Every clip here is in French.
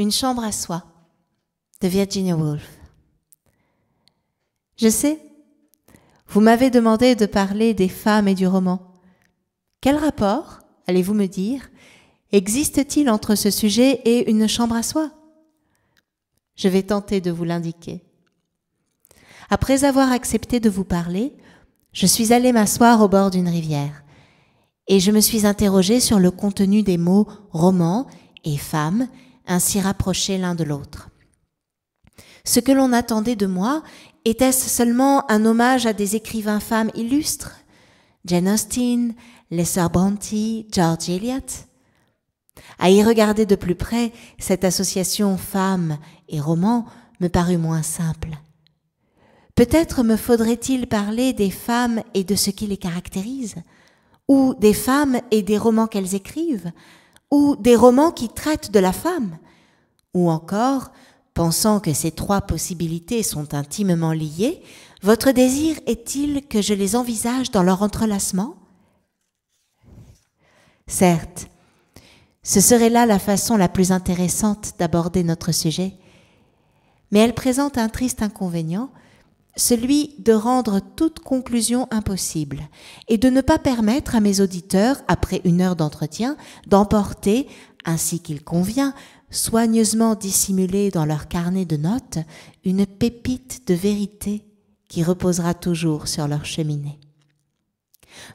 Une chambre à soi de Virginia Woolf. Je sais, vous m'avez demandé de parler des femmes et du roman. Quel rapport, allez-vous me dire, existe-t-il entre ce sujet et une chambre à soi Je vais tenter de vous l'indiquer. Après avoir accepté de vous parler, je suis allée m'asseoir au bord d'une rivière et je me suis interrogée sur le contenu des mots roman et femme ainsi rapprochés l'un de l'autre. Ce que l'on attendait de moi, était-ce seulement un hommage à des écrivains femmes illustres Jane Austen, Lesser Bronte, George Eliot À y regarder de plus près, cette association femmes et romans me parut moins simple. Peut-être me faudrait-il parler des femmes et de ce qui les caractérise, ou des femmes et des romans qu'elles écrivent, ou des romans qui traitent de la femme, ou encore, pensant que ces trois possibilités sont intimement liées, votre désir est-il que je les envisage dans leur entrelacement Certes, ce serait là la façon la plus intéressante d'aborder notre sujet, mais elle présente un triste inconvénient, celui de rendre toute conclusion impossible et de ne pas permettre à mes auditeurs, après une heure d'entretien, d'emporter, ainsi qu'il convient, soigneusement dissimulé dans leur carnet de notes, une pépite de vérité qui reposera toujours sur leur cheminée.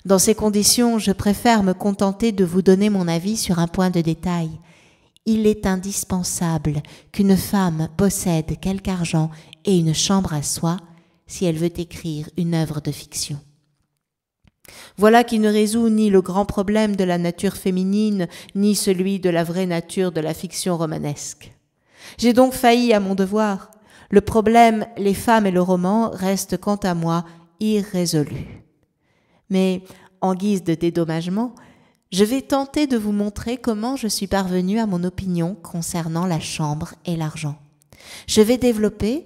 Dans ces conditions, je préfère me contenter de vous donner mon avis sur un point de détail. Il est indispensable qu'une femme possède quelque argent et une chambre à soi, si elle veut écrire une œuvre de fiction. Voilà qui ne résout ni le grand problème de la nature féminine, ni celui de la vraie nature de la fiction romanesque. J'ai donc failli à mon devoir. Le problème les femmes et le roman reste quant à moi irrésolu. Mais, en guise de dédommagement, je vais tenter de vous montrer comment je suis parvenue à mon opinion concernant la chambre et l'argent. Je vais développer,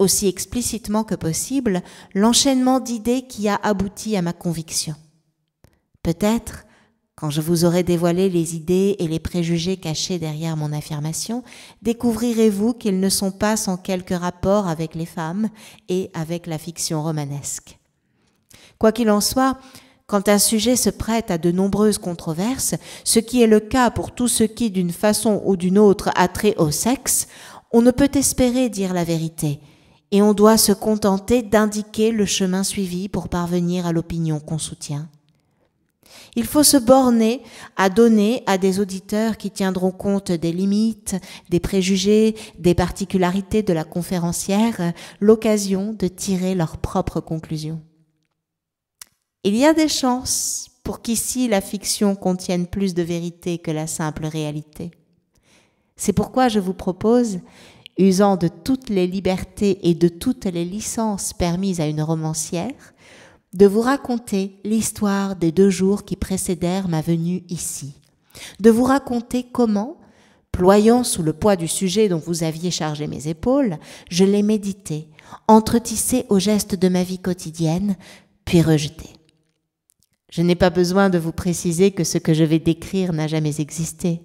aussi explicitement que possible, l'enchaînement d'idées qui a abouti à ma conviction. Peut-être, quand je vous aurai dévoilé les idées et les préjugés cachés derrière mon affirmation, découvrirez-vous qu'ils ne sont pas sans quelque rapport avec les femmes et avec la fiction romanesque. Quoi qu'il en soit, quand un sujet se prête à de nombreuses controverses, ce qui est le cas pour tout ce qui, d'une façon ou d'une autre, a trait au sexe, on ne peut espérer dire la vérité, et on doit se contenter d'indiquer le chemin suivi pour parvenir à l'opinion qu'on soutient. Il faut se borner à donner à des auditeurs qui tiendront compte des limites, des préjugés, des particularités de la conférencière l'occasion de tirer leurs propres conclusions. Il y a des chances pour qu'ici la fiction contienne plus de vérité que la simple réalité. C'est pourquoi je vous propose usant de toutes les libertés et de toutes les licences permises à une romancière, de vous raconter l'histoire des deux jours qui précédèrent ma venue ici, de vous raconter comment, ployant sous le poids du sujet dont vous aviez chargé mes épaules, je l'ai médité, entretissé aux gestes de ma vie quotidienne, puis rejeté. Je n'ai pas besoin de vous préciser que ce que je vais décrire n'a jamais existé.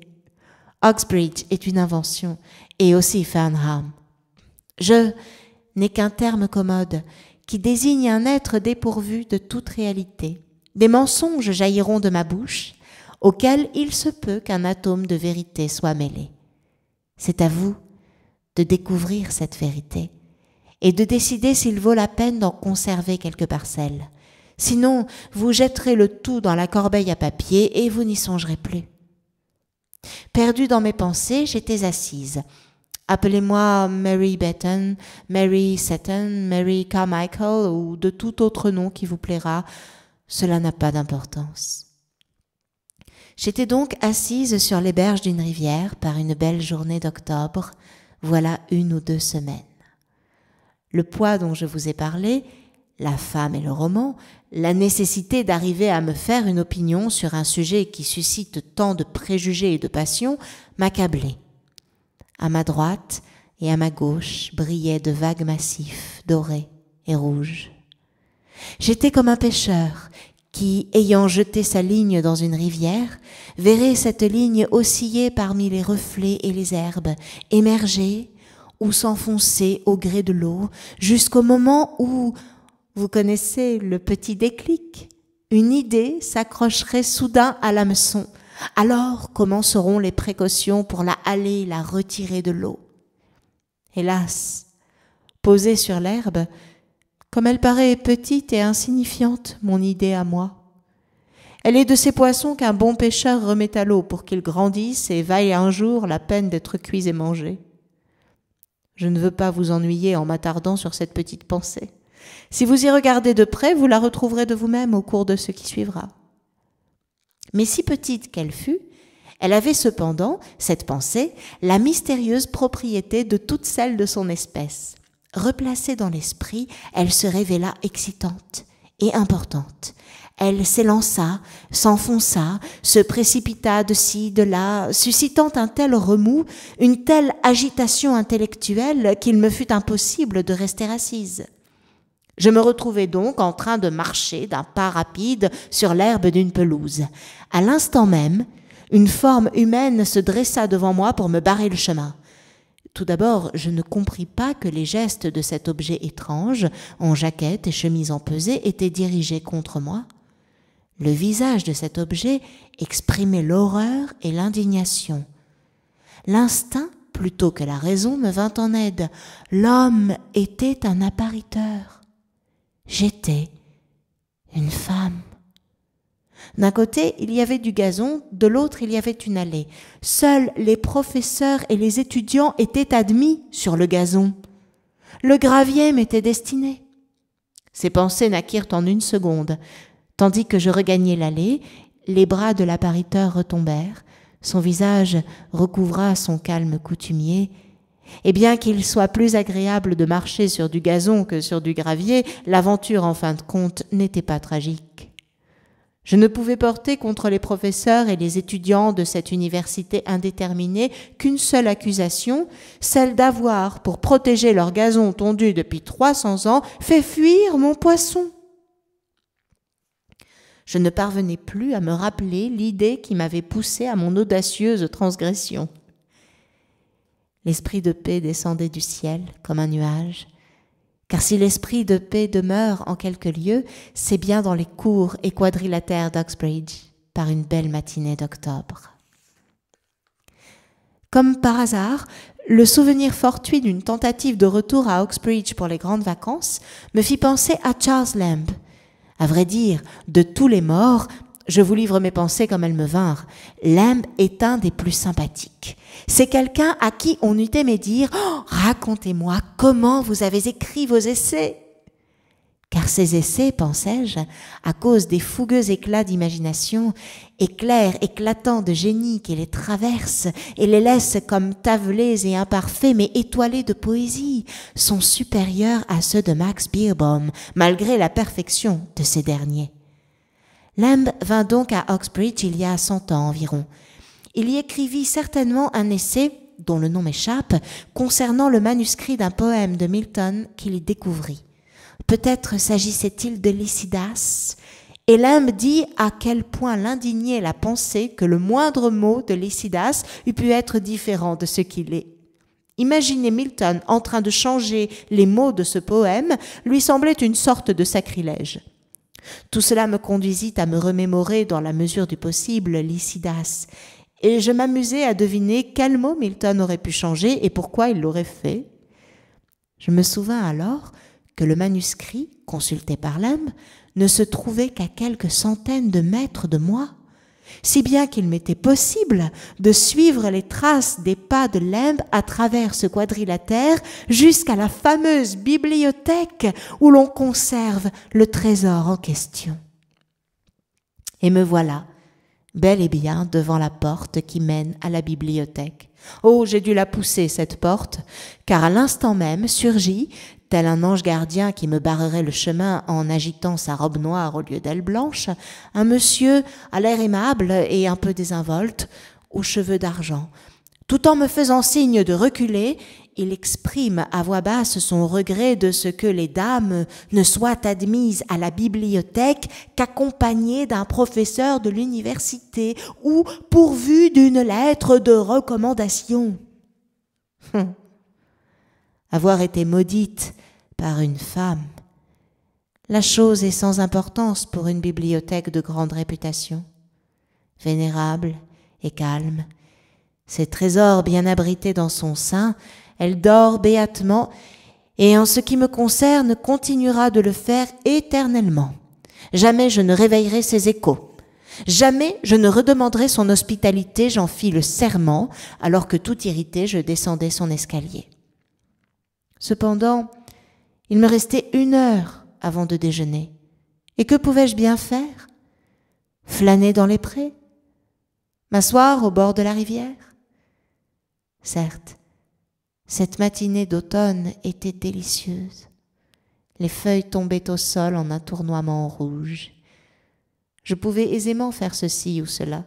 Oxbridge est une invention et aussi Fernham. Je n'ai qu'un terme commode qui désigne un être dépourvu de toute réalité. Des mensonges jailliront de ma bouche, auxquels il se peut qu'un atome de vérité soit mêlé. C'est à vous de découvrir cette vérité et de décider s'il vaut la peine d'en conserver quelques parcelles. Sinon, vous jetterez le tout dans la corbeille à papier et vous n'y songerez plus. Perdue dans mes pensées, j'étais assise, Appelez-moi Mary Betton, Mary Seton, Mary Carmichael ou de tout autre nom qui vous plaira, cela n'a pas d'importance. J'étais donc assise sur les berges d'une rivière par une belle journée d'octobre, voilà une ou deux semaines. Le poids dont je vous ai parlé, la femme et le roman, la nécessité d'arriver à me faire une opinion sur un sujet qui suscite tant de préjugés et de passions, m'accablait. À ma droite et à ma gauche brillaient de vagues massifs dorés et rouges. J'étais comme un pêcheur qui, ayant jeté sa ligne dans une rivière, verrait cette ligne osciller parmi les reflets et les herbes, émerger ou s'enfoncer au gré de l'eau, jusqu'au moment où, vous connaissez le petit déclic, une idée s'accrocherait soudain à l'hameçon, alors comment seront les précautions pour la aller, la retirer de l'eau. Hélas, posée sur l'herbe, comme elle paraît petite et insignifiante, mon idée à moi. Elle est de ces poissons qu'un bon pêcheur remet à l'eau pour qu'ils grandissent et vaille un jour la peine d'être cuits et mangés. Je ne veux pas vous ennuyer en m'attardant sur cette petite pensée. Si vous y regardez de près, vous la retrouverez de vous-même au cours de ce qui suivra. Mais si petite qu'elle fût, elle avait cependant, cette pensée, la mystérieuse propriété de toutes celles de son espèce. Replacée dans l'esprit, elle se révéla excitante et importante. Elle s'élança, s'enfonça, se précipita de ci, de là, suscitant un tel remous, une telle agitation intellectuelle qu'il me fut impossible de rester assise. Je me retrouvais donc en train de marcher d'un pas rapide sur l'herbe d'une pelouse. À l'instant même, une forme humaine se dressa devant moi pour me barrer le chemin. Tout d'abord, je ne compris pas que les gestes de cet objet étrange, en jaquette et chemise en pesée, étaient dirigés contre moi. Le visage de cet objet exprimait l'horreur et l'indignation. L'instinct, plutôt que la raison, me vint en aide. L'homme était un appariteur. J'étais une femme. D'un côté, il y avait du gazon, de l'autre, il y avait une allée. Seuls les professeurs et les étudiants étaient admis sur le gazon. Le gravier m'était destiné. Ces pensées naquirent en une seconde. Tandis que je regagnais l'allée, les bras de l'appariteur retombèrent, son visage recouvra son calme coutumier, et bien qu'il soit plus agréable de marcher sur du gazon que sur du gravier, l'aventure en fin de compte n'était pas tragique. Je ne pouvais porter contre les professeurs et les étudiants de cette université indéterminée qu'une seule accusation, celle d'avoir, pour protéger leur gazon tondu depuis 300 ans, fait fuir mon poisson. Je ne parvenais plus à me rappeler l'idée qui m'avait poussé à mon audacieuse transgression l'Esprit de paix descendait du ciel comme un nuage. Car si l'Esprit de paix demeure en quelques lieux, c'est bien dans les cours et quadrilatères d'Oxbridge par une belle matinée d'octobre. Comme par hasard, le souvenir fortuit d'une tentative de retour à Oxbridge pour les grandes vacances me fit penser à Charles Lamb. À vrai dire, de tous les morts, je vous livre mes pensées comme elles me vinrent. Lamb est un des plus sympathiques. C'est quelqu'un à qui on eût aimé dire oh, Racontez-moi comment vous avez écrit vos essais. Car ces essais, pensais-je, à cause des fougueux éclats d'imagination, éclairs éclatants de génie qui les traversent et les laissent comme tavelés et imparfaits mais étoilés de poésie, sont supérieurs à ceux de Max Beerbohm, malgré la perfection de ces derniers. Lamb vint donc à Oxbridge il y a cent ans environ. Il y écrivit certainement un essai, dont le nom m'échappe, concernant le manuscrit d'un poème de Milton qu'il y découvrit. Peut-être s'agissait-il de Lycidas, et Lamb dit à quel point l'indignait la pensée que le moindre mot de Lycidas eût pu être différent de ce qu'il est. Imaginer Milton en train de changer les mots de ce poème lui semblait une sorte de sacrilège. Tout cela me conduisit à me remémorer dans la mesure du possible Lycidas, et je m'amusais à deviner quel mot Milton aurait pu changer et pourquoi il l'aurait fait. Je me souvins alors que le manuscrit, consulté par l'âme, ne se trouvait qu'à quelques centaines de mètres de moi si bien qu'il m'était possible de suivre les traces des pas de Limbe à travers ce quadrilatère jusqu'à la fameuse bibliothèque où l'on conserve le trésor en question. Et me voilà, bel et bien devant la porte qui mène à la bibliothèque. Oh, j'ai dû la pousser, cette porte, car à l'instant même surgit tel un ange gardien qui me barrerait le chemin en agitant sa robe noire au lieu d'elle blanche, un monsieur à l'air aimable et un peu désinvolte, aux cheveux d'argent. Tout en me faisant signe de reculer, il exprime à voix basse son regret de ce que les dames ne soient admises à la bibliothèque qu'accompagnées d'un professeur de l'université ou pourvues d'une lettre de recommandation. Hum avoir été maudite par une femme. La chose est sans importance pour une bibliothèque de grande réputation. Vénérable et calme, ses trésors bien abrités dans son sein, elle dort béatement et en ce qui me concerne continuera de le faire éternellement. Jamais je ne réveillerai ses échos. Jamais je ne redemanderai son hospitalité, j'en fis le serment, alors que tout irrité je descendais son escalier. Cependant, il me restait une heure avant de déjeuner. Et que pouvais-je bien faire Flâner dans les prés M'asseoir au bord de la rivière Certes, cette matinée d'automne était délicieuse. Les feuilles tombaient au sol en un tournoiement rouge. Je pouvais aisément faire ceci ou cela.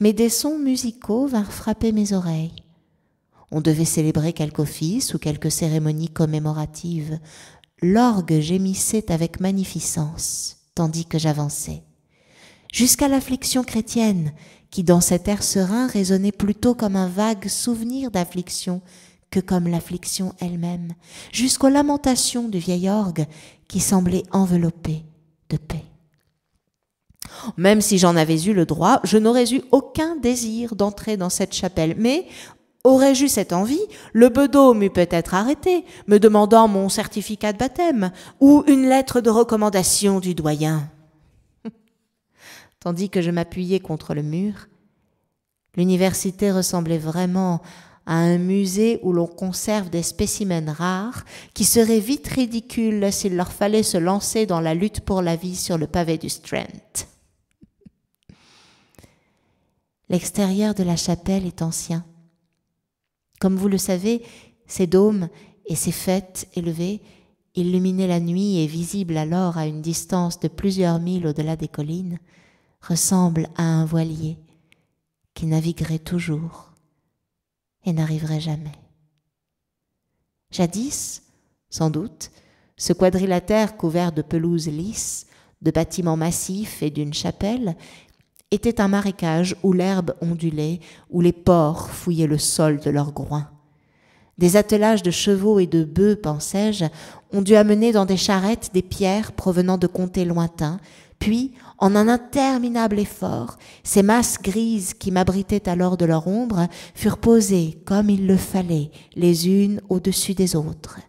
Mais des sons musicaux vinrent frapper mes oreilles. On devait célébrer quelque office ou quelque cérémonie commémorative. L'orgue gémissait avec magnificence, tandis que j'avançais. Jusqu'à l'affliction chrétienne, qui dans cet air serein résonnait plutôt comme un vague souvenir d'affliction que comme l'affliction elle-même, jusqu'aux lamentations du vieil orgue qui semblait enveloppé de paix. Même si j'en avais eu le droit, je n'aurais eu aucun désir d'entrer dans cette chapelle, mais Aurais-je eu cette envie, le bedeau m'eût peut-être arrêté, me demandant mon certificat de baptême ou une lettre de recommandation du doyen. Tandis que je m'appuyais contre le mur, l'université ressemblait vraiment à un musée où l'on conserve des spécimens rares qui seraient vite ridicules s'il leur fallait se lancer dans la lutte pour la vie sur le pavé du Strand. L'extérieur de la chapelle est ancien. Comme vous le savez, ces dômes et ces fêtes élevées illuminées la nuit et visibles alors à une distance de plusieurs milles au-delà des collines, ressemblent à un voilier qui naviguerait toujours et n'arriverait jamais. Jadis, sans doute, ce quadrilatère couvert de pelouses lisses, de bâtiments massifs et d'une chapelle était un marécage où l'herbe ondulait, où les porcs fouillaient le sol de leurs groins. Des attelages de chevaux et de bœufs, pensais-je, ont dû amener dans des charrettes des pierres provenant de comtés lointains, puis, en un interminable effort, ces masses grises qui m'abritaient alors de leur ombre furent posées comme il le fallait, les unes au-dessus des autres.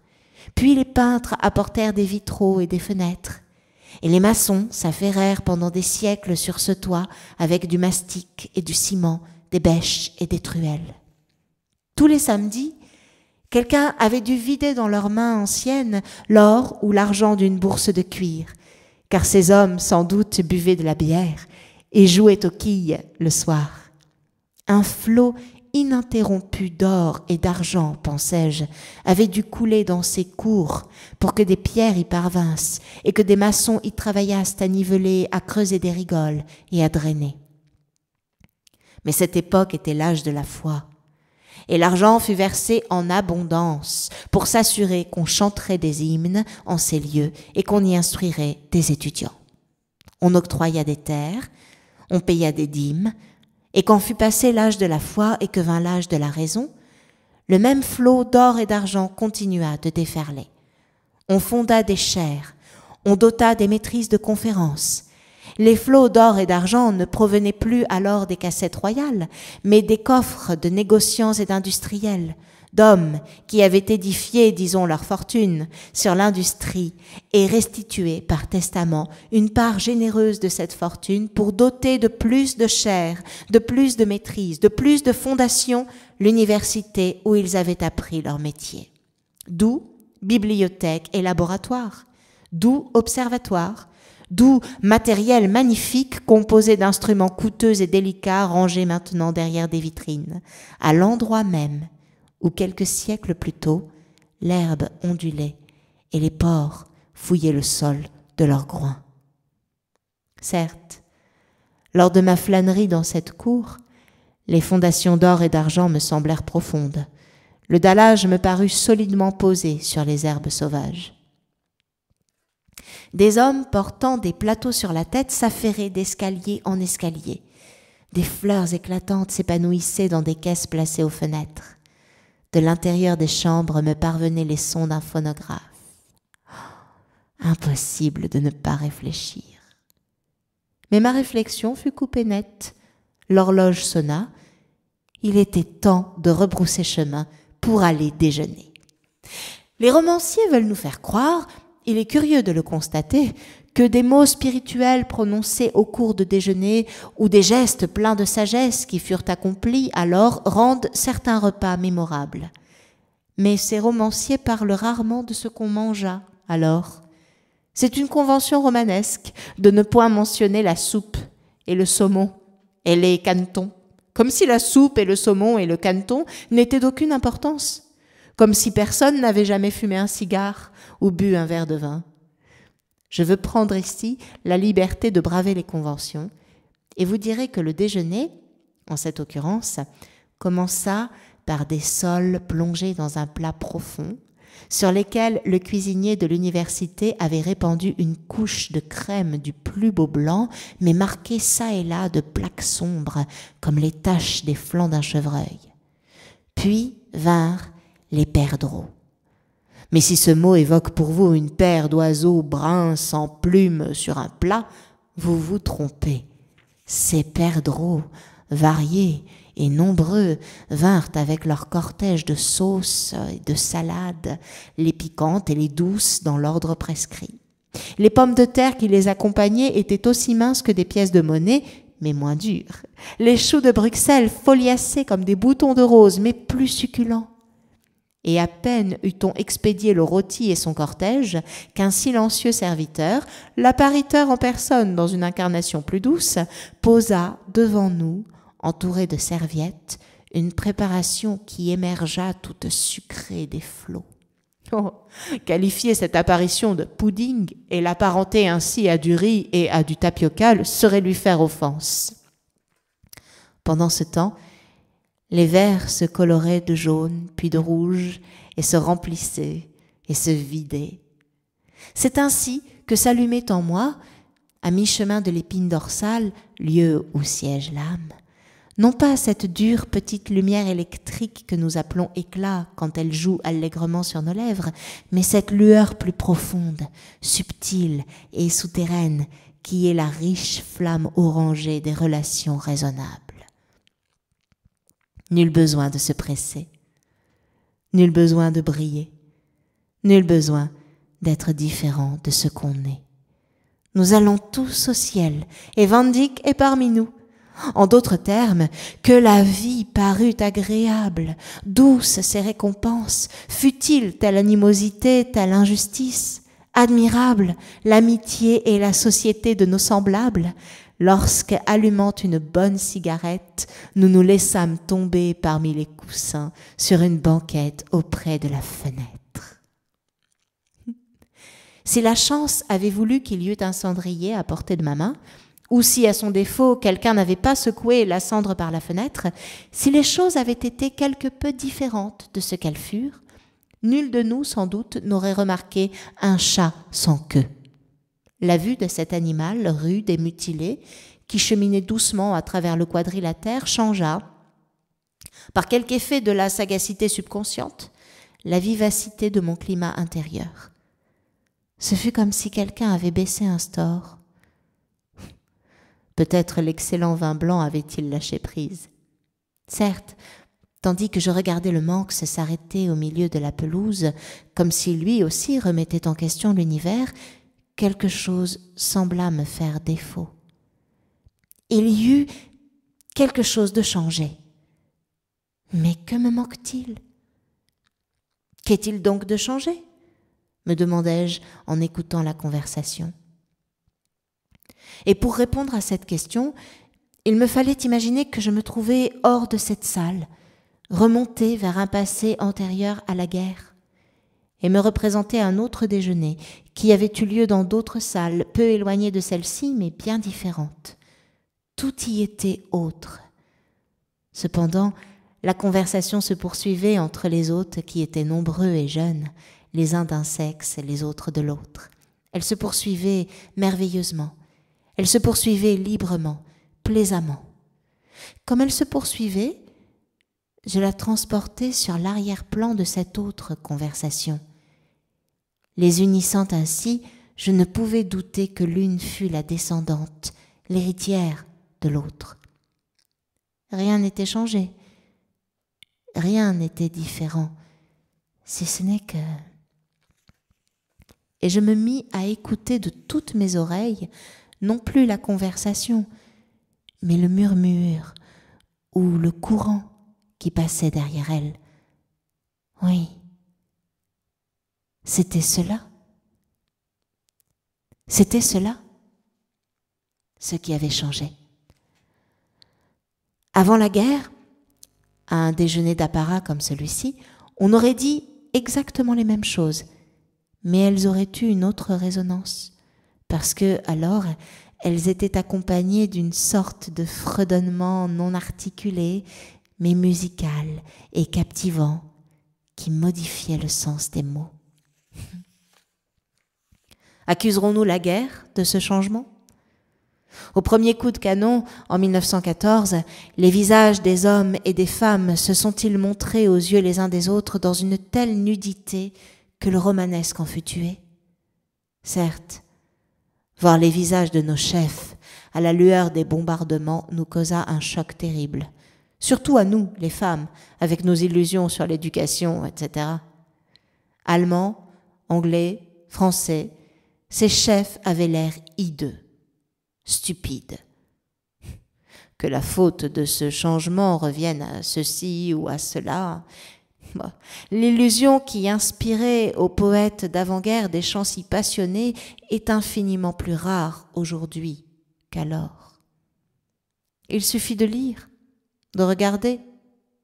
Puis les peintres apportèrent des vitraux et des fenêtres. Et les maçons s'affairèrent pendant des siècles sur ce toit avec du mastic et du ciment, des bêches et des truelles. Tous les samedis, quelqu'un avait dû vider dans leurs mains anciennes l'or ou l'argent d'une bourse de cuir, car ces hommes sans doute buvaient de la bière et jouaient aux quilles le soir. Un flot Ininterrompu d'or et d'argent, pensais-je, avait dû couler dans ces cours pour que des pierres y parvinssent et que des maçons y travaillassent à niveler, à creuser des rigoles et à drainer. Mais cette époque était l'âge de la foi, et l'argent fut versé en abondance pour s'assurer qu'on chanterait des hymnes en ces lieux et qu'on y instruirait des étudiants. On octroya des terres, on paya des dîmes, et quand fut passé l'âge de la foi et que vint l'âge de la raison, le même flot d'or et d'argent continua de déferler. On fonda des chaires, on dota des maîtrises de conférences. Les flots d'or et d'argent ne provenaient plus alors des cassettes royales, mais des coffres de négociants et d'industriels, d'hommes qui avaient édifié, disons, leur fortune sur l'industrie et restitué par testament une part généreuse de cette fortune pour doter de plus de chair, de plus de maîtrise, de plus de fondation l'université où ils avaient appris leur métier. D'où bibliothèque et laboratoire, d'où observatoire, d'où matériel magnifique composé d'instruments coûteux et délicats rangés maintenant derrière des vitrines, à l'endroit même où quelques siècles plus tôt, l'herbe ondulait et les porcs fouillaient le sol de leurs groins. Certes, lors de ma flânerie dans cette cour, les fondations d'or et d'argent me semblèrent profondes. Le dallage me parut solidement posé sur les herbes sauvages. Des hommes portant des plateaux sur la tête s'affairaient d'escalier en escalier. Des fleurs éclatantes s'épanouissaient dans des caisses placées aux fenêtres. De l'intérieur des chambres me parvenaient les sons d'un phonographe. Impossible de ne pas réfléchir. Mais ma réflexion fut coupée nette. L'horloge sonna. Il était temps de rebrousser chemin pour aller déjeuner. Les romanciers veulent nous faire croire, il est curieux de le constater, que des mots spirituels prononcés au cours de déjeuner ou des gestes pleins de sagesse qui furent accomplis alors rendent certains repas mémorables. Mais ces romanciers parlent rarement de ce qu'on mangea alors. C'est une convention romanesque de ne point mentionner la soupe et le saumon et les canetons, comme si la soupe et le saumon et le caneton n'étaient d'aucune importance, comme si personne n'avait jamais fumé un cigare ou bu un verre de vin. Je veux prendre ici la liberté de braver les conventions et vous direz que le déjeuner, en cette occurrence, commença par des sols plongés dans un plat profond, sur lesquels le cuisinier de l'université avait répandu une couche de crème du plus beau blanc, mais marquée çà et là de plaques sombres, comme les taches des flancs d'un chevreuil. Puis vinrent les perdreaux mais si ce mot évoque pour vous une paire d'oiseaux bruns sans plumes sur un plat, vous vous trompez. Ces perdreaux, variés et nombreux, vinrent avec leur cortège de sauces et de salades, les piquantes et les douces dans l'ordre prescrit. Les pommes de terre qui les accompagnaient étaient aussi minces que des pièces de monnaie, mais moins dures. Les choux de Bruxelles foliacés comme des boutons de rose, mais plus succulents. Et à peine eut-on expédié le rôti et son cortège qu'un silencieux serviteur, l'appariteur en personne dans une incarnation plus douce, posa devant nous, entouré de serviettes, une préparation qui émergea toute sucrée des flots. Oh, qualifier cette apparition de pudding et l'apparenter ainsi à du riz et à du tapioca serait lui faire offense. Pendant ce temps, les verres se coloraient de jaune puis de rouge et se remplissaient et se vidaient. C'est ainsi que s'allumait en moi, à mi-chemin de l'épine dorsale, lieu où siège l'âme, non pas cette dure petite lumière électrique que nous appelons éclat quand elle joue allègrement sur nos lèvres, mais cette lueur plus profonde, subtile et souterraine qui est la riche flamme orangée des relations raisonnables. Nul besoin de se presser. Nul besoin de briller. Nul besoin d'être différent de ce qu'on est. Nous allons tous au ciel, et Van est parmi nous. En d'autres termes, que la vie parut agréable, douce ses récompenses, futile telle animosité, telle injustice, admirable l'amitié et la société de nos semblables, lorsque, allumant une bonne cigarette, nous nous laissâmes tomber parmi les coussins sur une banquette auprès de la fenêtre. Si la chance avait voulu qu'il y eût un cendrier à portée de ma main, ou si à son défaut quelqu'un n'avait pas secoué la cendre par la fenêtre, si les choses avaient été quelque peu différentes de ce qu'elles furent, nul de nous sans doute n'aurait remarqué un chat sans queue. La vue de cet animal rude et mutilé, qui cheminait doucement à travers le quadrilatère, changea, par quelque effet de la sagacité subconsciente, la vivacité de mon climat intérieur. Ce fut comme si quelqu'un avait baissé un store. Peut-être l'excellent vin blanc avait-il lâché prise. Certes, tandis que je regardais le Manx s'arrêter au milieu de la pelouse, comme si lui aussi remettait en question l'univers, quelque chose sembla me faire défaut. Il y eut quelque chose de changé. Mais que me manque-t-il Qu'est-il donc de changé me demandai-je en écoutant la conversation. Et pour répondre à cette question, il me fallait imaginer que je me trouvais hors de cette salle, remonté vers un passé antérieur à la guerre et me représentait un autre déjeuner qui avait eu lieu dans d'autres salles, peu éloignées de celle-ci, mais bien différentes. Tout y était autre. Cependant, la conversation se poursuivait entre les hôtes qui étaient nombreux et jeunes, les uns d'un sexe, les autres de l'autre. Elle se poursuivait merveilleusement. Elle se poursuivait librement, plaisamment. Comme elle se poursuivait, je la transportais sur l'arrière-plan de cette autre conversation. Les unissant ainsi, je ne pouvais douter que l'une fût la descendante, l'héritière de l'autre. Rien n'était changé, rien n'était différent, si ce n'est que... Et je me mis à écouter de toutes mes oreilles, non plus la conversation, mais le murmure ou le courant qui passait derrière elle. Oui, c'était cela. C'était cela, ce qui avait changé. Avant la guerre, à un déjeuner d'apparat comme celui-ci, on aurait dit exactement les mêmes choses, mais elles auraient eu une autre résonance, parce que alors elles étaient accompagnées d'une sorte de fredonnement non articulé, mais musical et captivant, qui modifiait le sens des mots. Accuserons-nous la guerre de ce changement Au premier coup de canon, en 1914, les visages des hommes et des femmes se sont-ils montrés aux yeux les uns des autres dans une telle nudité que le romanesque en fut tué Certes, voir les visages de nos chefs à la lueur des bombardements nous causa un choc terrible, surtout à nous, les femmes, avec nos illusions sur l'éducation, etc. Allemands, anglais, français, ces chefs avaient l'air hideux, stupides. Que la faute de ce changement revienne à ceci ou à cela, bah, l'illusion qui inspirait aux poètes d'avant-guerre des chants si passionnés est infiniment plus rare aujourd'hui qu'alors. Il suffit de lire, de regarder,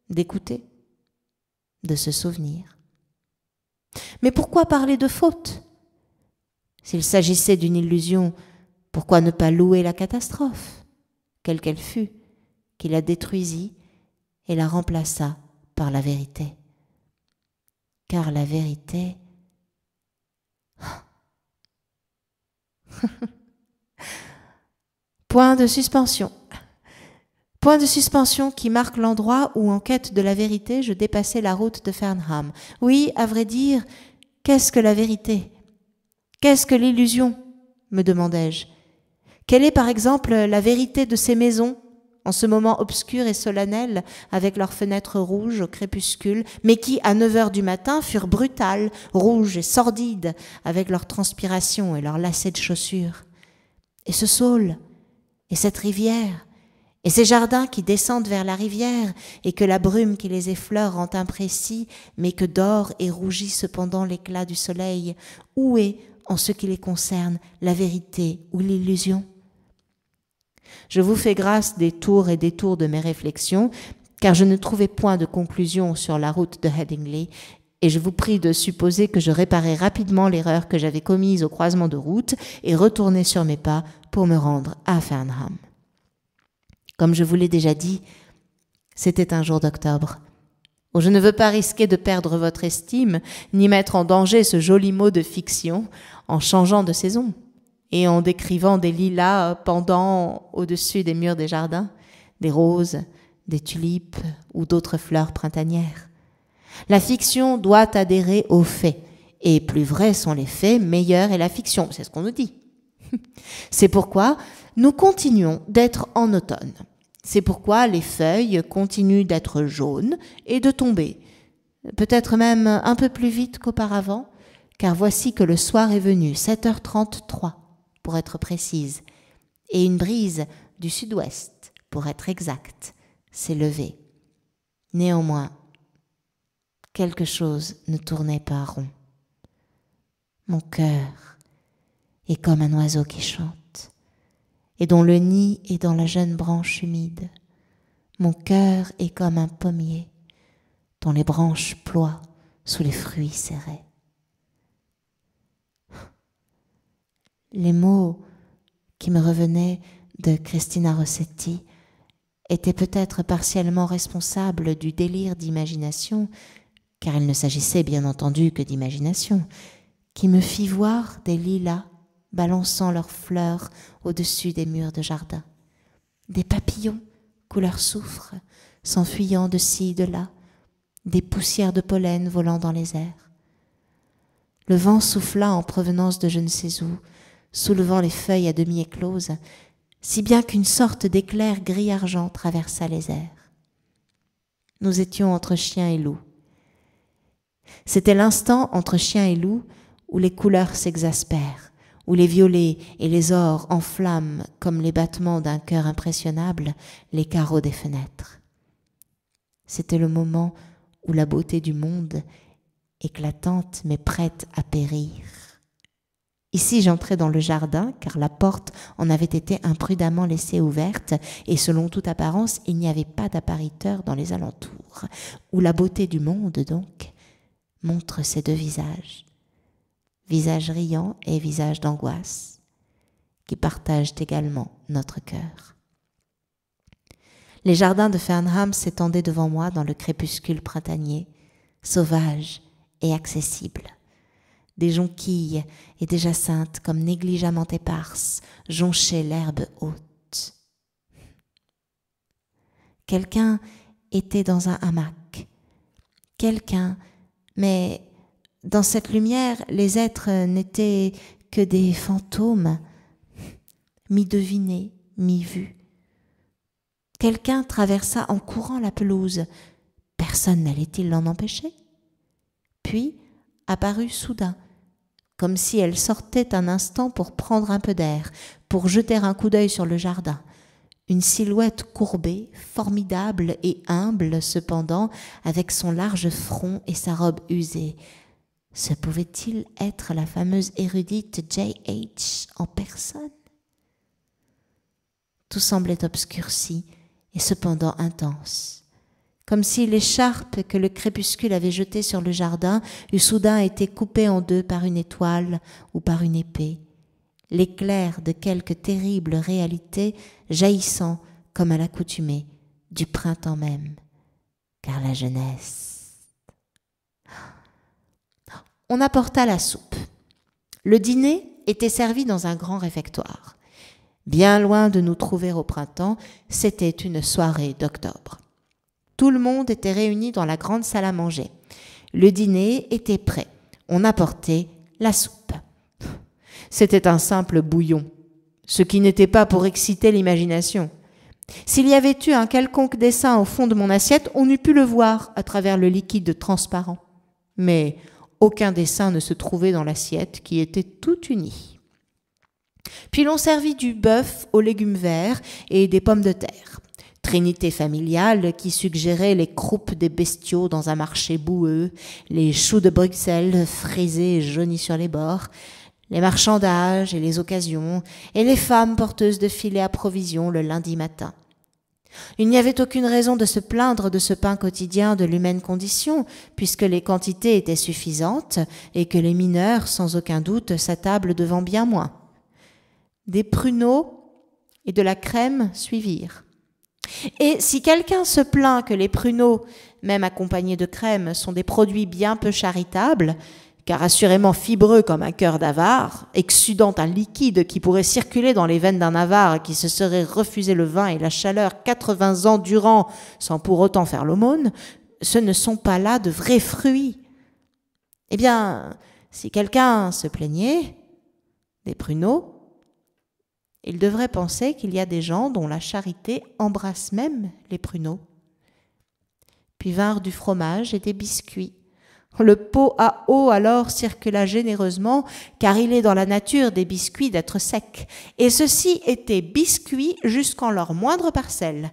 d'écouter, de se souvenir. Mais pourquoi parler de faute S'il s'agissait d'une illusion, pourquoi ne pas louer la catastrophe, quelle qu'elle fût, qui la détruisit et la remplaça par la vérité Car la vérité... Point de suspension. Point de suspension qui marque l'endroit où, en quête de la vérité, je dépassais la route de Fernham. Oui, à vrai dire, qu'est-ce que la vérité Qu'est-ce que l'illusion me demandai-je. Quelle est, par exemple, la vérité de ces maisons en ce moment obscur et solennel, avec leurs fenêtres rouges au crépuscule, mais qui, à 9 heures du matin, furent brutales, rouges et sordides, avec leurs transpiration et leurs lacets de chaussures. Et ce sol et cette rivière, et ces jardins qui descendent vers la rivière, et que la brume qui les effleure rend imprécis, mais que dort et rougit cependant l'éclat du soleil, où est, en ce qui les concerne, la vérité ou l'illusion Je vous fais grâce des tours et des tours de mes réflexions, car je ne trouvais point de conclusion sur la route de Headingley, et je vous prie de supposer que je réparais rapidement l'erreur que j'avais commise au croisement de route et retournais sur mes pas pour me rendre à Fernham. Comme je vous l'ai déjà dit, c'était un jour d'octobre. Oh, je ne veux pas risquer de perdre votre estime, ni mettre en danger ce joli mot de fiction en changeant de saison et en décrivant des lilas pendant au-dessus des murs des jardins, des roses, des tulipes ou d'autres fleurs printanières. La fiction doit adhérer aux faits, et plus vrais sont les faits, meilleur est la fiction, c'est ce qu'on nous dit. c'est pourquoi nous continuons d'être en automne. C'est pourquoi les feuilles continuent d'être jaunes et de tomber, peut-être même un peu plus vite qu'auparavant, car voici que le soir est venu, 7h33 pour être précise, et une brise du sud-ouest, pour être exacte, s'est levée. Néanmoins, quelque chose ne tournait pas rond. Mon cœur est comme un oiseau qui chante et dont le nid est dans la jeune branche humide. Mon cœur est comme un pommier dont les branches ploient sous les fruits serrés. Les mots qui me revenaient de Christina Rossetti étaient peut-être partiellement responsables du délire d'imagination, car il ne s'agissait bien entendu que d'imagination, qui me fit voir des lilas balançant leurs fleurs au-dessus des murs de jardin. Des papillons, couleur soufre, s'enfuyant de ci de là, des poussières de pollen volant dans les airs. Le vent souffla en provenance de je ne sais où, soulevant les feuilles à demi écloses, si bien qu'une sorte d'éclair gris-argent traversa les airs. Nous étions entre chien et loup. C'était l'instant entre chien et loup où les couleurs s'exaspèrent, où les violets et les ors enflamment comme les battements d'un cœur impressionnable les carreaux des fenêtres. C'était le moment où la beauté du monde, éclatante mais prête à périr. Ici j'entrais dans le jardin, car la porte en avait été imprudemment laissée ouverte, et selon toute apparence il n'y avait pas d'appariteur dans les alentours, où la beauté du monde, donc, montre ses deux visages visage riant et visage d'angoisse, qui partagent également notre cœur. Les jardins de Fernham s'étendaient devant moi dans le crépuscule printanier, sauvage et accessible Des jonquilles et des jacinthes comme négligemment éparses jonchaient l'herbe haute. Quelqu'un était dans un hamac. Quelqu'un, mais dans cette lumière, les êtres euh, n'étaient que des fantômes, mi-devinés, mi-vus. Quelqu'un traversa en courant la pelouse. Personne n'allait-il l'en empêcher Puis apparut soudain, comme si elle sortait un instant pour prendre un peu d'air, pour jeter un coup d'œil sur le jardin. Une silhouette courbée, formidable et humble cependant, avec son large front et sa robe usée. Ce pouvait-il être la fameuse érudite J.H. en personne Tout semblait obscurci et cependant intense, comme si l'écharpe que le crépuscule avait jetée sur le jardin eût soudain été coupée en deux par une étoile ou par une épée, l'éclair de quelque terrible réalité jaillissant, comme à l'accoutumée, du printemps même, car la jeunesse on apporta la soupe. Le dîner était servi dans un grand réfectoire. Bien loin de nous trouver au printemps, c'était une soirée d'octobre. Tout le monde était réuni dans la grande salle à manger. Le dîner était prêt. On apportait la soupe. C'était un simple bouillon, ce qui n'était pas pour exciter l'imagination. S'il y avait eu un quelconque dessin au fond de mon assiette, on eût pu le voir à travers le liquide transparent. Mais aucun dessin ne se trouvait dans l'assiette qui était tout unie. Puis l'on servit du bœuf aux légumes verts et des pommes de terre. Trinité familiale qui suggérait les croupes des bestiaux dans un marché boueux, les choux de Bruxelles frisés et jaunis sur les bords, les marchandages et les occasions, et les femmes porteuses de filets à provisions le lundi matin. Il n'y avait aucune raison de se plaindre de ce pain quotidien de l'humaine condition, puisque les quantités étaient suffisantes et que les mineurs, sans aucun doute, s'attablent devant bien moins. Des pruneaux et de la crème suivirent. Et si quelqu'un se plaint que les pruneaux, même accompagnés de crème, sont des produits bien peu charitables, car assurément fibreux comme un cœur d'avare, exsudant un liquide qui pourrait circuler dans les veines d'un avare qui se serait refusé le vin et la chaleur 80 ans durant sans pour autant faire l'aumône, ce ne sont pas là de vrais fruits. Eh bien, si quelqu'un se plaignait des pruneaux, il devrait penser qu'il y a des gens dont la charité embrasse même les pruneaux. Puis vinrent du fromage et des biscuits le pot à eau alors circula généreusement, car il est dans la nature des biscuits d'être secs. Et ceux-ci étaient biscuits jusqu'en leur moindre parcelle.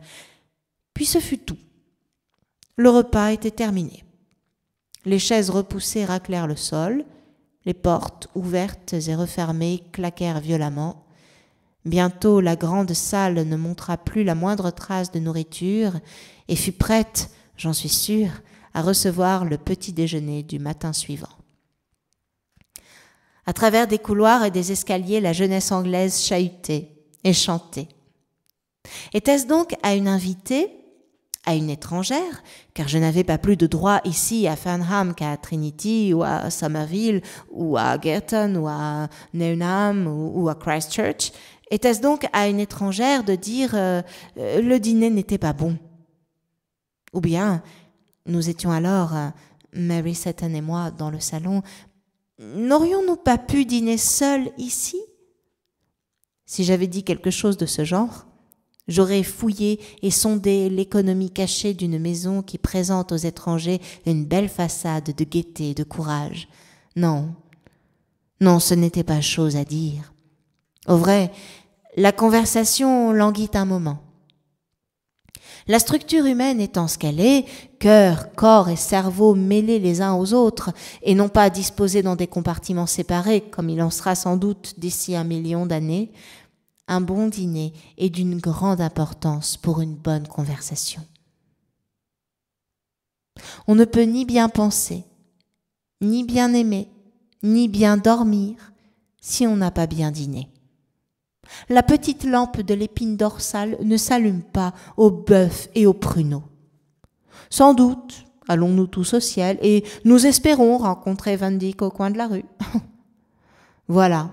Puis ce fut tout. Le repas était terminé. Les chaises repoussées raclèrent le sol. Les portes, ouvertes et refermées, claquèrent violemment. Bientôt la grande salle ne montra plus la moindre trace de nourriture et fut prête, j'en suis sûre, à recevoir le petit déjeuner du matin suivant. À travers des couloirs et des escaliers, la jeunesse anglaise chahutait et chantait. Était-ce donc à une invitée, à une étrangère, car je n'avais pas plus de droit ici à Farnham qu'à Trinity ou à Somerville ou à Girton ou à Newnham ou, à Christchurch, était-ce donc à une étrangère de dire euh, euh, le dîner n'était pas bon Ou bien nous étions alors, euh, Mary Sutton et moi, dans le salon. N'aurions-nous pas pu dîner seuls ici Si j'avais dit quelque chose de ce genre, j'aurais fouillé et sondé l'économie cachée d'une maison qui présente aux étrangers une belle façade de gaieté et de courage. Non, non, ce n'était pas chose à dire. Au vrai, la conversation languit un moment. La structure humaine étant ce qu'elle est, cœur, corps et cerveau mêlés les uns aux autres, et non pas disposés dans des compartiments séparés, comme il en sera sans doute d'ici un million d'années, un bon dîner est d'une grande importance pour une bonne conversation. On ne peut ni bien penser, ni bien aimer, ni bien dormir, si on n'a pas bien dîné. La petite lampe de l'épine dorsale ne s'allume pas au bœuf et aux pruneaux. Sans doute, allons-nous tous au ciel et nous espérons rencontrer Van au coin de la rue. voilà.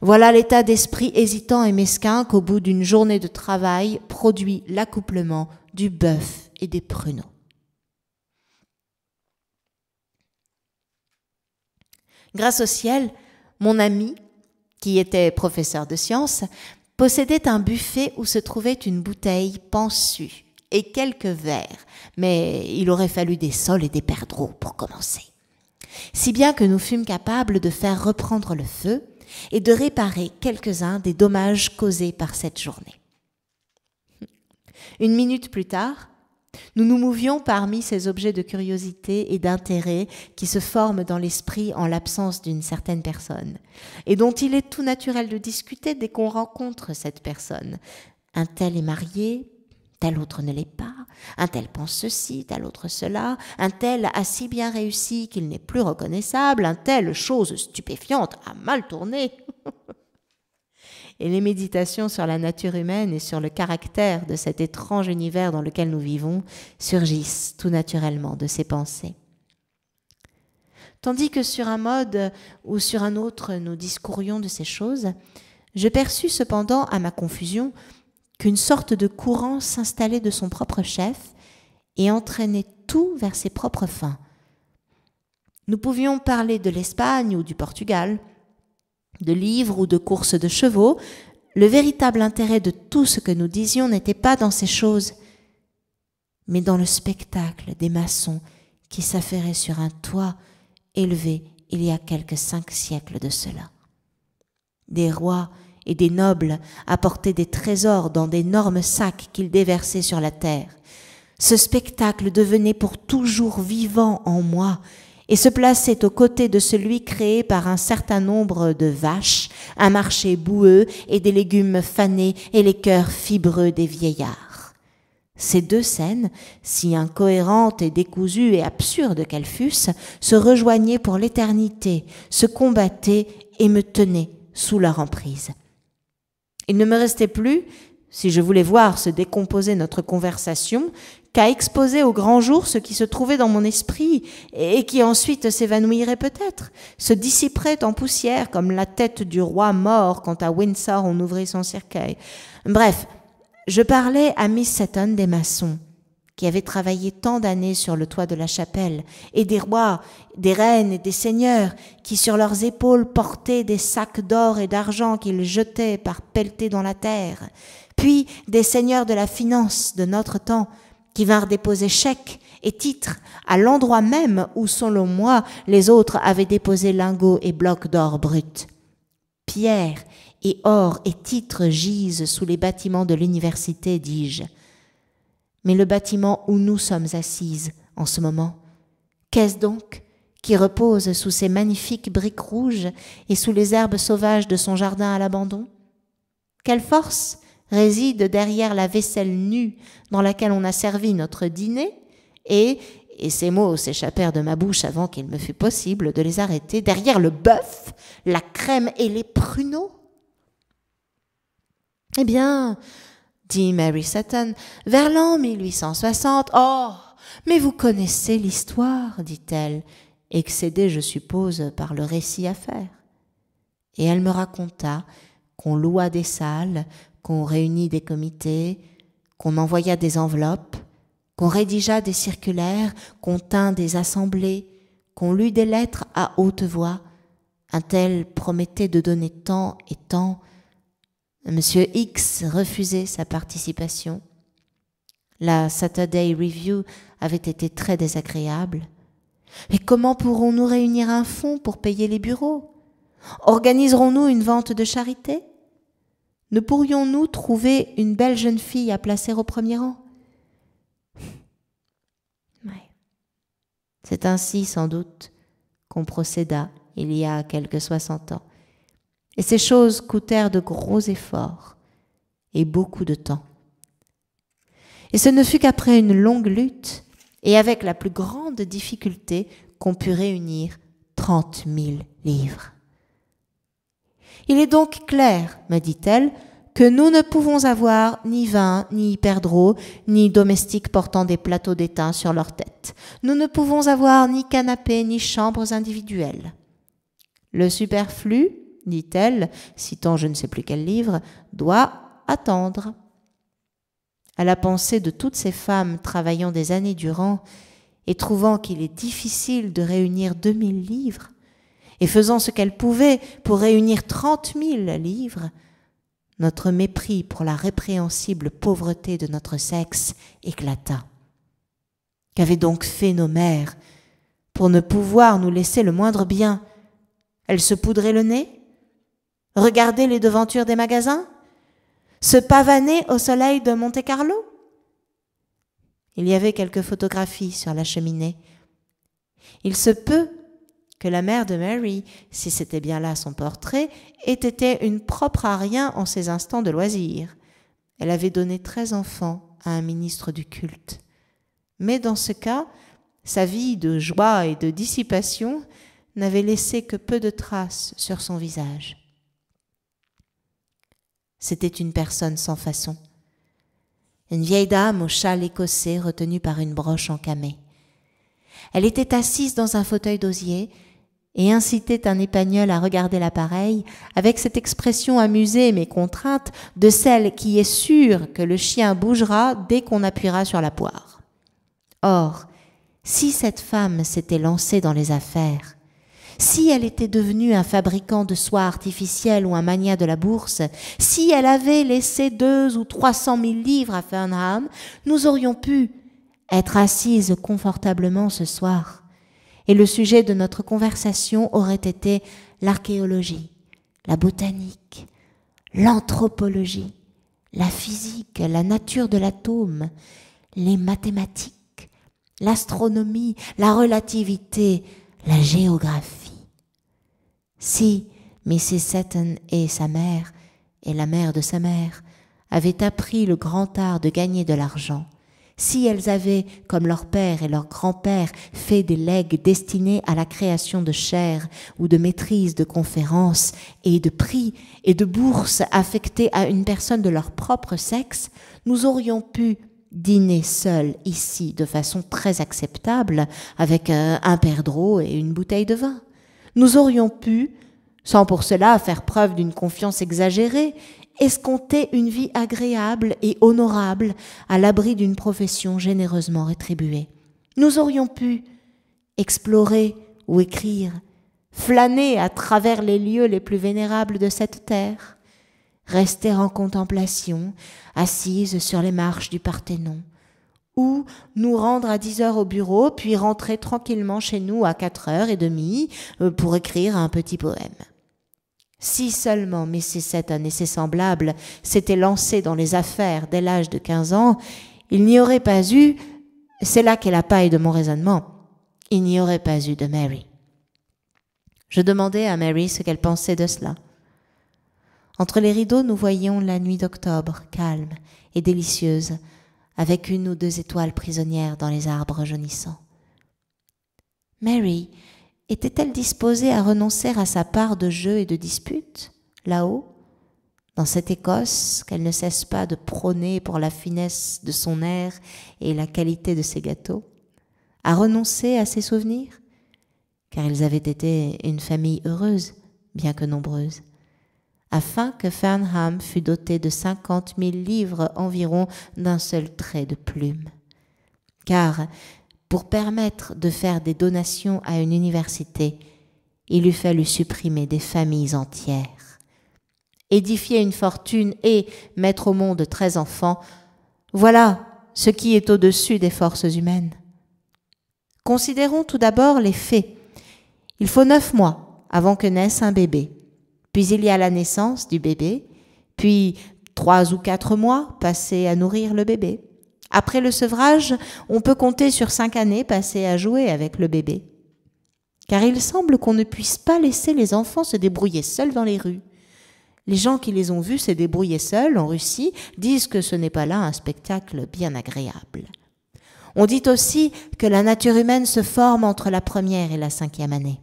Voilà l'état d'esprit hésitant et mesquin qu'au bout d'une journée de travail produit l'accouplement du bœuf et des pruneaux. Grâce au ciel, mon ami, qui était professeur de sciences, possédait un buffet où se trouvait une bouteille pensue et quelques verres, mais il aurait fallu des sols et des perdreaux pour commencer. Si bien que nous fûmes capables de faire reprendre le feu et de réparer quelques-uns des dommages causés par cette journée. Une minute plus tard, nous nous mouvions parmi ces objets de curiosité et d'intérêt qui se forment dans l'esprit en l'absence d'une certaine personne, et dont il est tout naturel de discuter dès qu'on rencontre cette personne. Un tel est marié, tel autre ne l'est pas, un tel pense ceci, tel autre cela, un tel a si bien réussi qu'il n'est plus reconnaissable, un tel chose stupéfiante a mal tourné. Et les méditations sur la nature humaine et sur le caractère de cet étrange univers dans lequel nous vivons surgissent tout naturellement de ces pensées. Tandis que sur un mode ou sur un autre nous discourions de ces choses, je perçus cependant, à ma confusion, qu'une sorte de courant s'installait de son propre chef et entraînait tout vers ses propres fins. Nous pouvions parler de l'Espagne ou du Portugal, de livres ou de courses de chevaux, le véritable intérêt de tout ce que nous disions n'était pas dans ces choses, mais dans le spectacle des maçons qui s'affairaient sur un toit élevé il y a quelques cinq siècles de cela. Des rois et des nobles apportaient des trésors dans d'énormes sacs qu'ils déversaient sur la terre. Ce spectacle devenait pour toujours vivant en moi et se plaçait aux côtés de celui créé par un certain nombre de vaches, un marché boueux et des légumes fanés et les cœurs fibreux des vieillards. Ces deux scènes, si incohérentes et décousues et absurdes qu'elles fussent, se rejoignaient pour l'éternité, se combattaient et me tenaient sous leur emprise. Il ne me restait plus, si je voulais voir se décomposer notre conversation, qu'à exposer au grand jour ce qui se trouvait dans mon esprit et qui ensuite s'évanouirait peut-être, se dissiperait en poussière comme la tête du roi mort quand à Windsor on ouvrit son cercueil. Bref, je parlais à Miss Sutton des maçons qui avaient travaillé tant d'années sur le toit de la chapelle, et des rois, des reines et des seigneurs, qui sur leurs épaules portaient des sacs d'or et d'argent qu'ils jetaient par pelletés dans la terre, puis des seigneurs de la finance de notre temps, qui vinrent déposer chèques et titres à l'endroit même où, selon moi, les autres avaient déposé lingots et blocs d'or brut. Pierre et or et titres gisent sous les bâtiments de l'université, dis-je. Mais le bâtiment où nous sommes assises en ce moment, qu'est-ce donc qui repose sous ces magnifiques briques rouges et sous les herbes sauvages de son jardin à l'abandon Quelle force réside derrière la vaisselle nue dans laquelle on a servi notre dîner, et, et ces mots s'échappèrent de ma bouche avant qu'il me fût possible de les arrêter, derrière le bœuf, la crème et les pruneaux. Eh bien, dit Mary Sutton, vers l'an 1860, oh, mais vous connaissez l'histoire, dit-elle, excédée, je suppose, par le récit à faire. Et elle me raconta qu'on loua des salles qu'on réunit des comités, qu'on envoya des enveloppes, qu'on rédigea des circulaires, qu'on tint des assemblées, qu'on lut des lettres à haute voix. Un tel promettait de donner tant et tant. Monsieur X refusait sa participation. La Saturday Review avait été très désagréable. Mais comment pourrons-nous réunir un fonds pour payer les bureaux Organiserons-nous une vente de charité ne pourrions-nous trouver une belle jeune fille à placer au premier rang C'est ainsi, sans doute, qu'on procéda il y a quelques soixante ans. Et ces choses coûtèrent de gros efforts et beaucoup de temps. Et ce ne fut qu'après une longue lutte et avec la plus grande difficulté qu'on put réunir trente mille livres. Il est donc clair, me dit-elle, que nous ne pouvons avoir ni vin, ni hyperdro, ni domestiques portant des plateaux d'étain sur leur tête. Nous ne pouvons avoir ni canapés, ni chambres individuelles. Le superflu, dit-elle, citant je ne sais plus quel livre, doit attendre. À la pensée de toutes ces femmes travaillant des années durant et trouvant qu'il est difficile de réunir 2000 livres, et faisant ce qu'elle pouvait pour réunir trente mille livres, notre mépris pour la répréhensible pauvreté de notre sexe éclata. Qu'avaient donc fait nos mères pour ne pouvoir nous laisser le moindre bien Elles se poudraient le nez Regardaient les devantures des magasins Se pavaner au soleil de Monte-Carlo Il y avait quelques photographies sur la cheminée. Il se peut que la mère de Mary, si c'était bien là son portrait, était une propre à rien en ses instants de loisir. Elle avait donné treize enfants à un ministre du culte. Mais dans ce cas, sa vie de joie et de dissipation n'avait laissé que peu de traces sur son visage. C'était une personne sans façon. Une vieille dame au châle écossais retenue par une broche encamée. Elle était assise dans un fauteuil d'osier, et incitait un épagneul à regarder l'appareil avec cette expression amusée mais contrainte de celle qui est sûre que le chien bougera dès qu'on appuiera sur la poire. Or, si cette femme s'était lancée dans les affaires, si elle était devenue un fabricant de soie artificielle ou un mania de la bourse, si elle avait laissé deux ou trois cent mille livres à Fernham, nous aurions pu être assises confortablement ce soir et le sujet de notre conversation aurait été l'archéologie, la botanique, l'anthropologie, la physique, la nature de l'atome, les mathématiques, l'astronomie, la relativité, la géographie. Si Mrs. Seton et sa mère, et la mère de sa mère, avaient appris le grand art de gagner de l'argent, si elles avaient, comme leur père et leur grand-père, fait des legs destinés à la création de chaires ou de maîtrises de conférences et de prix et de bourses affectées à une personne de leur propre sexe, nous aurions pu dîner seuls ici de façon très acceptable avec euh, un perdreau et une bouteille de vin. Nous aurions pu, sans pour cela faire preuve d'une confiance exagérée, escompter une vie agréable et honorable à l'abri d'une profession généreusement rétribuée. Nous aurions pu explorer ou écrire, flâner à travers les lieux les plus vénérables de cette terre, rester en contemplation, assise sur les marches du Parthénon, ou nous rendre à 10 heures au bureau, puis rentrer tranquillement chez nous à 4 heures et demie euh, pour écrire un petit poème. Si seulement Mrs. Seton et ses semblables s'étaient lancés dans les affaires dès l'âge de quinze ans, il n'y aurait pas eu, c'est là qu'est la paille de mon raisonnement, il n'y aurait pas eu de Mary. Je demandai à Mary ce qu'elle pensait de cela. Entre les rideaux, nous voyions la nuit d'octobre, calme et délicieuse, avec une ou deux étoiles prisonnières dans les arbres jaunissants. Mary, était-elle disposée à renoncer à sa part de jeu et de dispute, là-haut, dans cette Écosse qu'elle ne cesse pas de prôner pour la finesse de son air et la qualité de ses gâteaux À renoncer à ses souvenirs Car ils avaient été une famille heureuse, bien que nombreuse afin que Farnham fût doté de cinquante mille livres environ d'un seul trait de plume. Car pour permettre de faire des donations à une université, il eût fallu supprimer des familles entières. Édifier une fortune et mettre au monde treize enfants, voilà ce qui est au-dessus des forces humaines. Considérons tout d'abord les faits. Il faut neuf mois avant que naisse un bébé. Puis il y a la naissance du bébé, puis trois ou quatre mois passés à nourrir le bébé. Après le sevrage, on peut compter sur cinq années passées à jouer avec le bébé. Car il semble qu'on ne puisse pas laisser les enfants se débrouiller seuls dans les rues. Les gens qui les ont vus se débrouiller seuls en Russie disent que ce n'est pas là un spectacle bien agréable. On dit aussi que la nature humaine se forme entre la première et la cinquième année.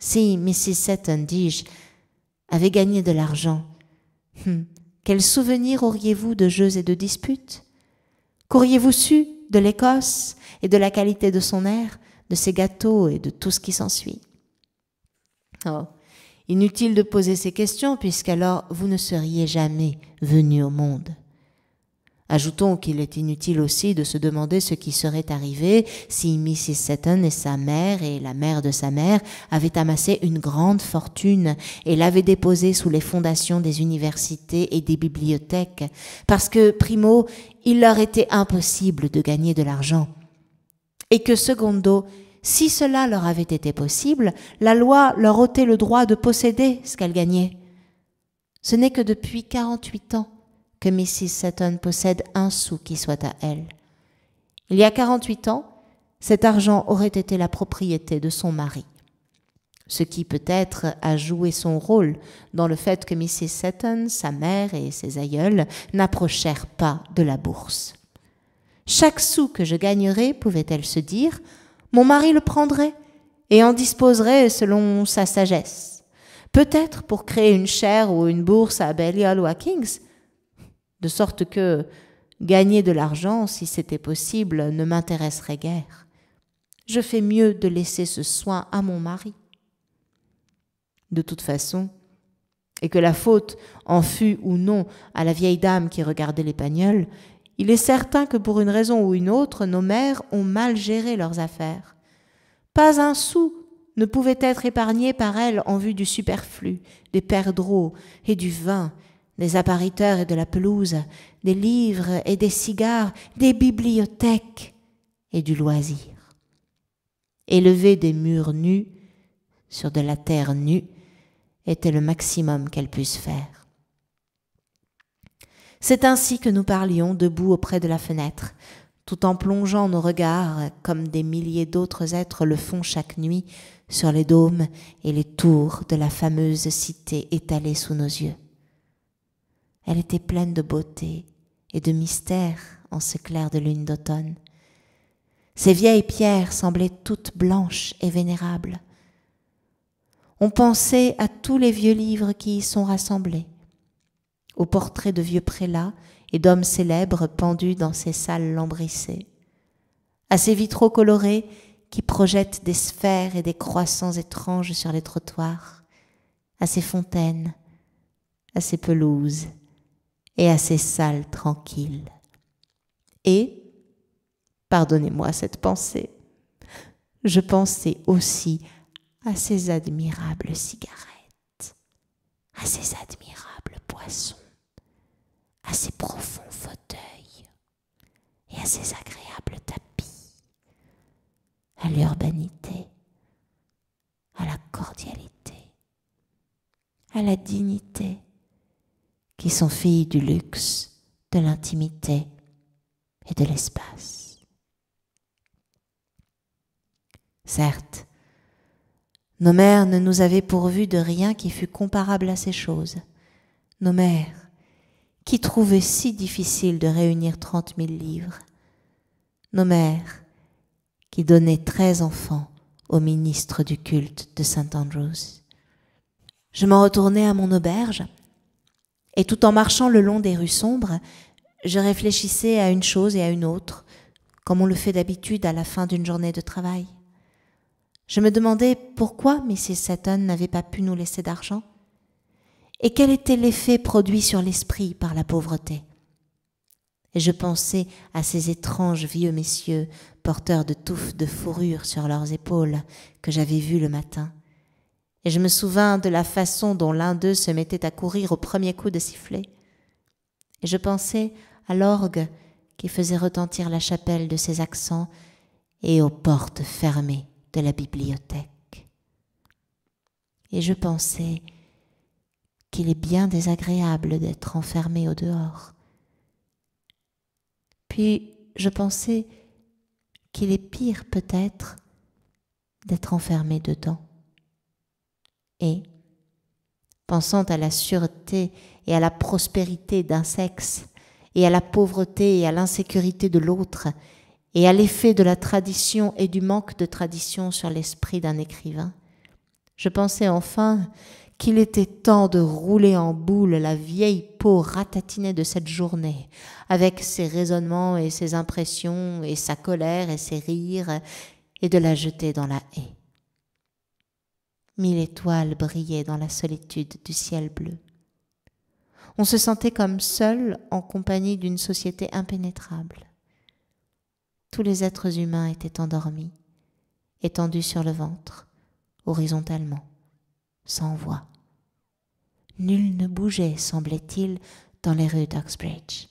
Si Mrs. Seton, dis-je, avait gagné de l'argent, hmm, quel souvenir auriez-vous de jeux et de disputes Qu'auriez-vous su de l'Écosse et de la qualité de son air, de ses gâteaux et de tout ce qui s'ensuit Oh, inutile de poser ces questions puisqu'alors vous ne seriez jamais venu au monde. Ajoutons qu'il est inutile aussi de se demander ce qui serait arrivé si Mrs. Seton et sa mère et la mère de sa mère avaient amassé une grande fortune et l'avaient déposée sous les fondations des universités et des bibliothèques, parce que, primo, il leur était impossible de gagner de l'argent. Et que, secondo, si cela leur avait été possible, la loi leur ôtait le droit de posséder ce qu'elle gagnait. Ce n'est que depuis 48 ans que Mrs. Sutton possède un sou qui soit à elle. Il y a 48 ans, cet argent aurait été la propriété de son mari. Ce qui peut-être a joué son rôle dans le fait que Mrs. Sutton, sa mère et ses aïeuls n'approchèrent pas de la bourse. Chaque sou que je gagnerais, pouvait-elle se dire, mon mari le prendrait et en disposerait selon sa sagesse. Peut-être pour créer une chaire ou une bourse à Belial ou à Kings, de sorte que gagner de l'argent, si c'était possible, ne m'intéresserait guère. Je fais mieux de laisser ce soin à mon mari. De toute façon, et que la faute en fût ou non à la vieille dame qui regardait les pagnoles, il est certain que pour une raison ou une autre, nos mères ont mal géré leurs affaires. Pas un sou ne pouvait être épargné par elles en vue du superflu, des perdreaux et du vin des appariteurs et de la pelouse, des livres et des cigares, des bibliothèques et du loisir. Élever des murs nus sur de la terre nue était le maximum qu'elle puisse faire. C'est ainsi que nous parlions debout auprès de la fenêtre, tout en plongeant nos regards, comme des milliers d'autres êtres le font chaque nuit, sur les dômes et les tours de la fameuse cité étalée sous nos yeux. Elle était pleine de beauté et de mystère en ce clair de lune d'automne. Ces vieilles pierres semblaient toutes blanches et vénérables. On pensait à tous les vieux livres qui y sont rassemblés, aux portraits de vieux prélats et d'hommes célèbres pendus dans ces salles lambrissées, à ces vitraux colorés qui projettent des sphères et des croissants étranges sur les trottoirs, à ces fontaines, à ces pelouses et à ces salles tranquilles. Et, pardonnez-moi cette pensée, je pensais aussi à ces admirables cigarettes, à ces admirables poissons, à ces profonds fauteuils et à ces agréables tapis, à l'urbanité, à la cordialité, à la dignité, qui sont filles du luxe, de l'intimité et de l'espace. Certes, nos mères ne nous avaient pourvus de rien qui fût comparable à ces choses. Nos mères, qui trouvaient si difficile de réunir trente mille livres. Nos mères, qui donnaient treize enfants au ministre du culte de Saint Andrews. Je m'en retournais à mon auberge, et tout en marchant le long des rues sombres, je réfléchissais à une chose et à une autre, comme on le fait d'habitude à la fin d'une journée de travail. Je me demandais pourquoi Mrs. Sutton n'avait pas pu nous laisser d'argent, et quel était l'effet produit sur l'esprit par la pauvreté. Et je pensais à ces étranges vieux messieurs porteurs de touffes de fourrure sur leurs épaules que j'avais vus le matin, et je me souvins de la façon dont l'un d'eux se mettait à courir au premier coup de sifflet. Et je pensais à l'orgue qui faisait retentir la chapelle de ses accents et aux portes fermées de la bibliothèque. Et je pensais qu'il est bien désagréable d'être enfermé au dehors. Puis je pensais qu'il est pire peut-être d'être enfermé dedans. Et, pensant à la sûreté et à la prospérité d'un sexe, et à la pauvreté et à l'insécurité de l'autre, et à l'effet de la tradition et du manque de tradition sur l'esprit d'un écrivain, je pensais enfin qu'il était temps de rouler en boule la vieille peau ratatinée de cette journée, avec ses raisonnements et ses impressions, et sa colère et ses rires, et de la jeter dans la haie mille étoiles brillaient dans la solitude du ciel bleu. On se sentait comme seul en compagnie d'une société impénétrable. Tous les êtres humains étaient endormis, étendus sur le ventre, horizontalement, sans voix. Nul ne bougeait, semblait-il, dans les rues d'Oxbridge.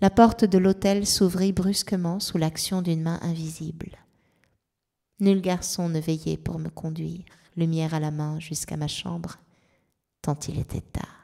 La porte de l'hôtel s'ouvrit brusquement sous l'action d'une main invisible. Nul garçon ne veillait pour me conduire, lumière à la main jusqu'à ma chambre, tant il était tard.